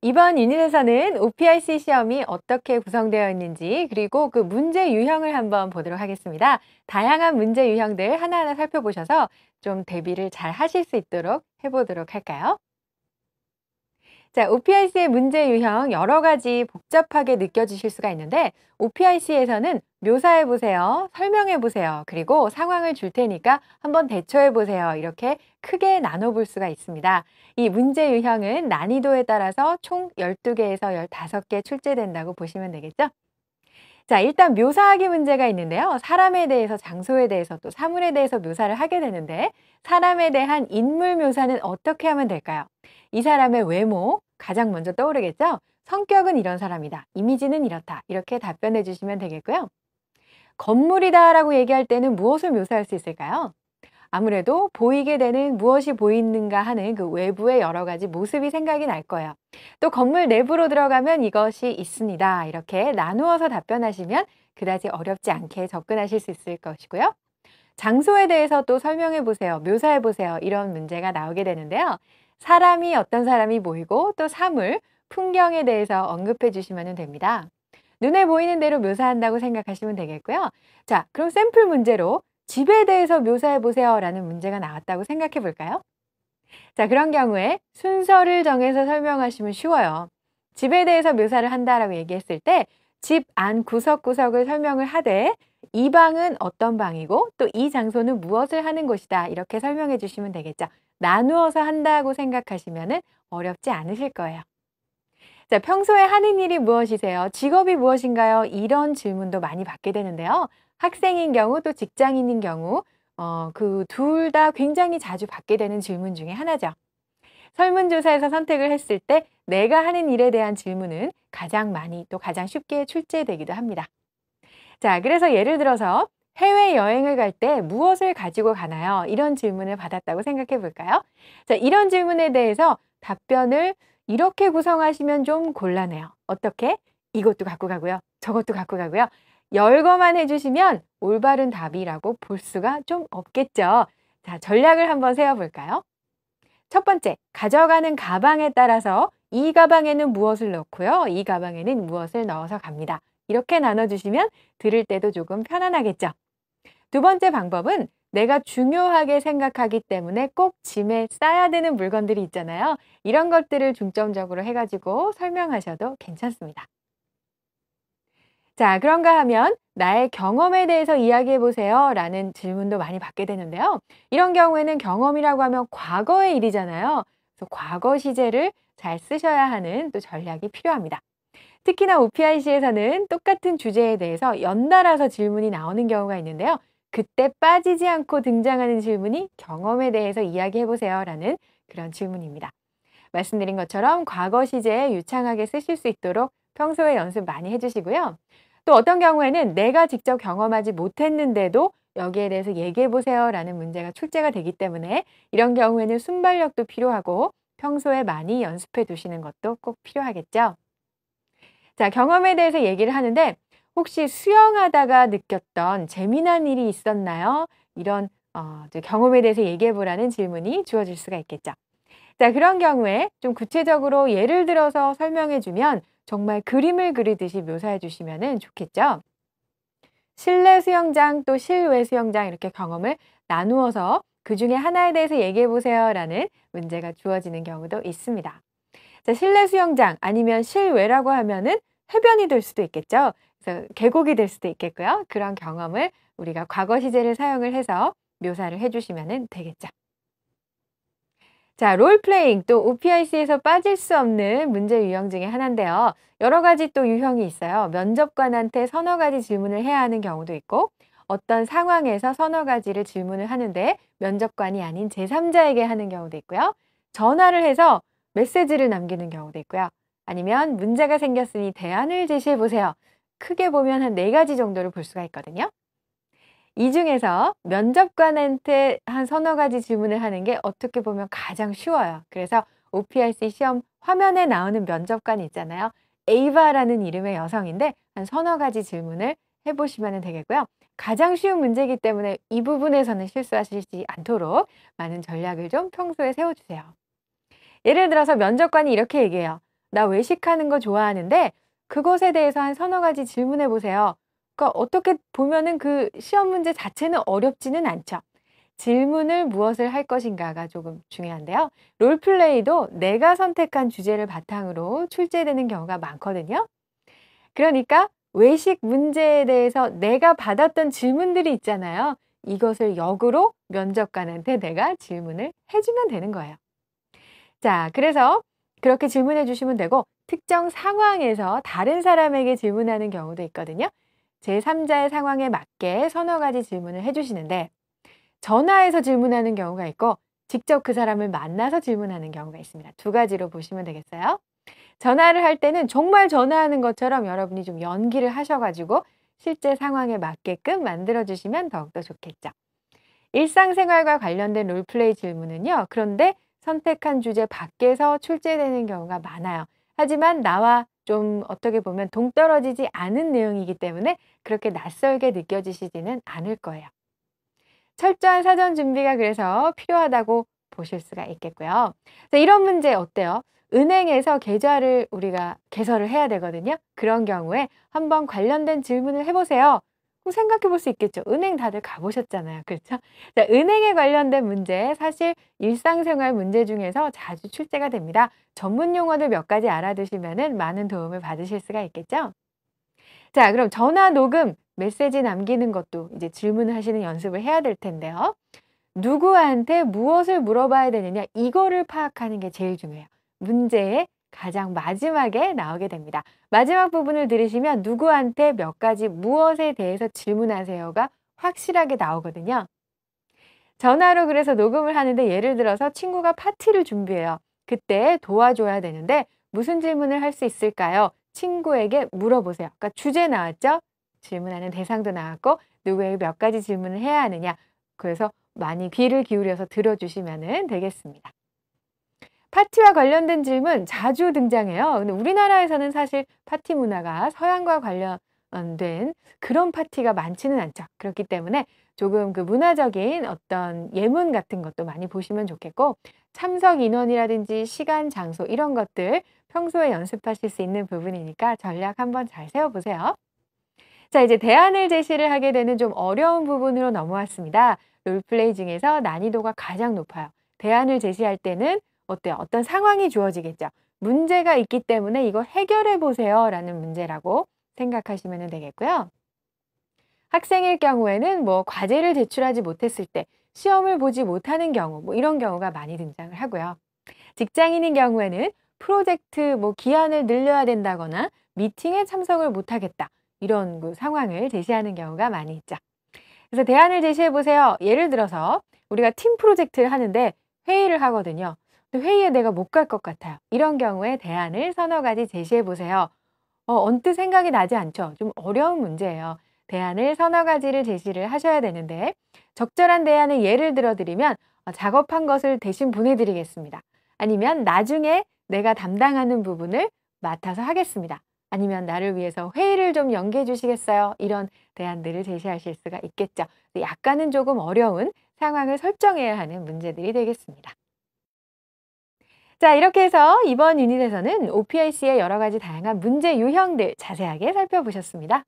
이번 인인에서는 OPIC 시험이 어떻게 구성되어 있는지 그리고 그 문제 유형을 한번 보도록 하겠습니다. 다양한 문제 유형들 하나하나 살펴보셔서 좀 대비를 잘 하실 수 있도록 해보도록 할까요? 자, OPIC의 문제 유형 여러 가지 복잡하게 느껴지실 수가 있는데 OPIC에서는 묘사해 보세요. 설명해 보세요. 그리고 상황을 줄 테니까 한번 대처해 보세요. 이렇게 크게 나눠 볼 수가 있습니다. 이 문제 유형은 난이도에 따라서 총 12개에서 15개 출제된다고 보시면 되겠죠? 자, 일단 묘사하기 문제가 있는데요. 사람에 대해서, 장소에 대해서, 또 사물에 대해서 묘사를 하게 되는데 사람에 대한 인물 묘사는 어떻게 하면 될까요? 이 사람의 외모 가장 먼저 떠오르겠죠? 성격은 이런 사람이다. 이미지는 이렇다. 이렇게 답변해 주시면 되겠고요. 건물이다라고 얘기할 때는 무엇을 묘사할 수 있을까요? 아무래도 보이게 되는 무엇이 보이는가 하는 그 외부의 여러 가지 모습이 생각이 날 거예요. 또 건물 내부로 들어가면 이것이 있습니다. 이렇게 나누어서 답변하시면 그다지 어렵지 않게 접근하실 수 있을 것이고요. 장소에 대해서 또 설명해 보세요. 묘사해 보세요. 이런 문제가 나오게 되는데요. 사람이 어떤 사람이 모이고 또 사물, 풍경에 대해서 언급해 주시면 됩니다. 눈에 보이는 대로 묘사한다고 생각하시면 되겠고요. 자, 그럼 샘플 문제로 집에 대해서 묘사해 보세요 라는 문제가 나왔다고 생각해 볼까요? 자, 그런 경우에 순서를 정해서 설명하시면 쉬워요. 집에 대해서 묘사를 한다라고 얘기했을 때 집 안 구석구석을 설명을 하되 이 방은 어떤 방이고 또 이 장소는 무엇을 하는 곳이다 이렇게 설명해 주시면 되겠죠. 나누어서 한다고 생각하시면 어렵지 않으실 거예요. 자, 평소에 하는 일이 무엇이세요? 직업이 무엇인가요? 이런 질문도 많이 받게 되는데요. 학생인 경우 또 직장인인 경우 어, 그 둘 다 굉장히 자주 받게 되는 질문 중에 하나죠. 설문조사에서 선택을 했을 때 내가 하는 일에 대한 질문은 가장 많이 또 가장 쉽게 출제되기도 합니다. 자, 그래서 예를 들어서 해외여행을 갈 때 무엇을 가지고 가나요? 이런 질문을 받았다고 생각해 볼까요? 자, 이런 질문에 대해서 답변을 이렇게 구성하시면 좀 곤란해요. 어떻게? 이것도 갖고 가고요. 저것도 갖고 가고요. 열거만 해주시면 올바른 답이라고 볼 수가 좀 없겠죠. 자, 전략을 한번 세워볼까요? 첫 번째, 가져가는 가방에 따라서 이 가방에는 무엇을 넣고요. 이 가방에는 무엇을 넣어서 갑니다. 이렇게 나눠주시면 들을 때도 조금 편안하겠죠. 두 번째 방법은 내가 중요하게 생각하기 때문에 꼭 짐에 싸야 되는 물건들이 있잖아요. 이런 것들을 중점적으로 해가지고 설명하셔도 괜찮습니다. 자, 그런가 하면 나의 경험에 대해서 이야기해 보세요. 라는 질문도 많이 받게 되는데요. 이런 경우에는 경험이라고 하면 과거의 일이잖아요. 그래서 과거 시제를 잘 쓰셔야 하는 또 전략이 필요합니다. 특히나 OPIC에서는 똑같은 주제에 대해서 연달아서 질문이 나오는 경우가 있는데요. 그때 빠지지 않고 등장하는 질문이 경험에 대해서 이야기해보세요 라는 그런 질문입니다. 말씀드린 것처럼 과거 시제에 유창하게 쓰실 수 있도록 평소에 연습 많이 해주시고요. 또 어떤 경우에는 내가 직접 경험하지 못했는데도 여기에 대해서 얘기해보세요 라는 문제가 출제가 되기 때문에 이런 경우에는 순발력도 필요하고 평소에 많이 연습해 두시는 것도 꼭 필요하겠죠. 자, 경험에 대해서 얘기를 하는데 혹시 수영하다가 느꼈던 재미난 일이 있었나요? 이런 어, 경험에 대해서 얘기해 보라는 질문이 주어질 수가 있겠죠. 자, 그런 경우에 좀 구체적으로 예를 들어서 설명해 주면 정말 그림을 그리듯이 묘사해 주시면 좋겠죠. 실내 수영장 또 실외 수영장 이렇게 경험을 나누어서 그 중에 하나에 대해서 얘기해 보세요 라는 문제가 주어지는 경우도 있습니다. 자, 실내 수영장 아니면 실외라고 하면은 해변이 될 수도 있겠죠. 그 계곡이 될 수도 있겠고요. 그런 경험을 우리가 과거 시제를 사용을 해서 묘사를 해주시면 되겠죠. 자, 롤플레잉 또 OPIC에서 빠질 수 없는 문제 유형 중의 하나인데요. 여러 가지 또 유형이 있어요. 면접관한테 서너 가지 질문을 해야 하는 경우도 있고 어떤 상황에서 서너 가지를 질문을 하는데 면접관이 아닌 제3자에게 하는 경우도 있고요. 전화를 해서 메시지를 남기는 경우도 있고요. 아니면 문제가 생겼으니 대안을 제시해 보세요. 크게 보면 한 네 가지 정도를 볼 수가 있거든요. 이 중에서 면접관한테 한 서너 가지 질문을 하는 게 어떻게 보면 가장 쉬워요. 그래서 OPRC 시험 화면에 나오는 면접관 있잖아요. 에이바라는 이름의 여성인데 한 서너 가지 질문을 해보시면 되겠고요. 가장 쉬운 문제이기 때문에 이 부분에서는 실수하시지 않도록 많은 전략을 좀 평소에 세워주세요. 예를 들어서 면접관이 이렇게 얘기해요. 나 외식하는 거 좋아하는데 그것에 대해서 한 서너 가지 질문해 보세요. 그러니까 어떻게 보면은 그 시험 문제 자체는 어렵지는 않죠. 질문을 무엇을 할 것인가가 조금 중요한데요. 롤플레이도 내가 선택한 주제를 바탕으로 출제되는 경우가 많거든요. 그러니까 외식 문제에 대해서 내가 받았던 질문들이 있잖아요. 이것을 역으로 면접관한테 내가 질문을 해주면 되는 거예요. 자, 그래서 그렇게 질문해 주시면 되고 특정 상황에서 다른 사람에게 질문하는 경우도 있거든요. 제3자의 상황에 맞게 서너 가지 질문을 해주시는데 전화해서 질문하는 경우가 있고 직접 그 사람을 만나서 질문하는 경우가 있습니다. 두 가지로 보시면 되겠어요. 전화를 할 때는 정말 전화하는 것처럼 여러분이 좀 연기를 하셔가지고 실제 상황에 맞게끔 만들어주시면 더욱더 좋겠죠. 일상생활과 관련된 롤플레이 질문은요. 그런데 선택한 주제 밖에서 출제되는 경우가 많아요. 하지만 나와 좀 어떻게 보면 동떨어지지 않은 내용이기 때문에 그렇게 낯설게 느껴지시지는 않을 거예요. 철저한 사전 준비가 그래서 필요하다고 보실 수가 있겠고요. 이런 문제 어때요? 은행에서 계좌를 우리가 개설을 해야 되거든요. 그런 경우에 한번 관련된 질문을 해보세요. 생각해 볼 수 있겠죠. 은행 다들 가보셨잖아요. 그렇죠? 자, 은행에 관련된 문제, 사실 일상생활 문제 중에서 자주 출제가 됩니다. 전문 용어들 몇 가지 알아두시면 많은 도움을 받으실 수가 있겠죠. 자, 그럼 전화 녹음, 메시지 남기는 것도 이제 질문하시는 연습을 해야 될 텐데요. 누구한테 무엇을 물어봐야 되느냐, 이거를 파악하는 게 제일 중요해요. 문제의 가장 마지막에 나오게 됩니다. 마지막 부분을 들으시면 누구한테 몇 가지 무엇에 대해서 질문하세요가 확실하게 나오거든요. 전화로 그래서 녹음을 하는데 예를 들어서 친구가 파티를 준비해요. 그때 도와줘야 되는데 무슨 질문을 할 수 있을까요? 친구에게 물어보세요. 그러니까 주제 나왔죠? 질문하는 대상도 나왔고 누구에게 몇 가지 질문을 해야 하느냐. 그래서 많이 귀를 기울여서 들어주시면 되겠습니다. 파티와 관련된 질문 자주 등장해요. 근데 우리나라에서는 사실 파티 문화가 서양과 관련된 그런 파티가 많지는 않죠. 그렇기 때문에 조금 그 문화적인 어떤 예문 같은 것도 많이 보시면 좋겠고 참석 인원이라든지 시간, 장소 이런 것들 평소에 연습하실 수 있는 부분이니까 전략 한번 잘 세워보세요. 자, 이제 대안을 제시를 하게 되는 좀 어려운 부분으로 넘어왔습니다. 롤플레이 중에서 난이도가 가장 높아요. 대안을 제시할 때는 어때요? 어떤 상황이 주어지겠죠. 문제가 있기 때문에 이거 해결해 보세요 라는 문제라고 생각하시면 되겠고요. 학생일 경우에는 뭐 과제를 제출하지 못했을 때 시험을 보지 못하는 경우 뭐 이런 경우가 많이 등장을 하고요. 직장인인 경우에는 프로젝트 뭐 기한을 늘려야 된다거나 미팅에 참석을 못하겠다 이런 그 상황을 제시하는 경우가 많이 있죠. 그래서 대안을 제시해 보세요. 예를 들어서 우리가 팀 프로젝트를 하는데 회의를 하거든요. 회의에 내가 못 갈 것 같아요. 이런 경우에 대안을 서너 가지 제시해 보세요. 어, 언뜻 생각이 나지 않죠. 좀 어려운 문제예요. 대안을 서너 가지를 제시를 하셔야 되는데 적절한 대안을 예를 들어 드리면 어, 작업한 것을 대신 보내드리겠습니다. 아니면 나중에 내가 담당하는 부분을 맡아서 하겠습니다. 아니면 나를 위해서 회의를 좀 연계해 주시겠어요? 이런 대안들을 제시하실 수가 있겠죠. 약간은 조금 어려운 상황을 설정해야 하는 문제들이 되겠습니다. 자, 이렇게 해서 이번 유닛에서는 OPIC의 여러 가지 다양한 문제 유형들 자세하게 살펴보셨습니다.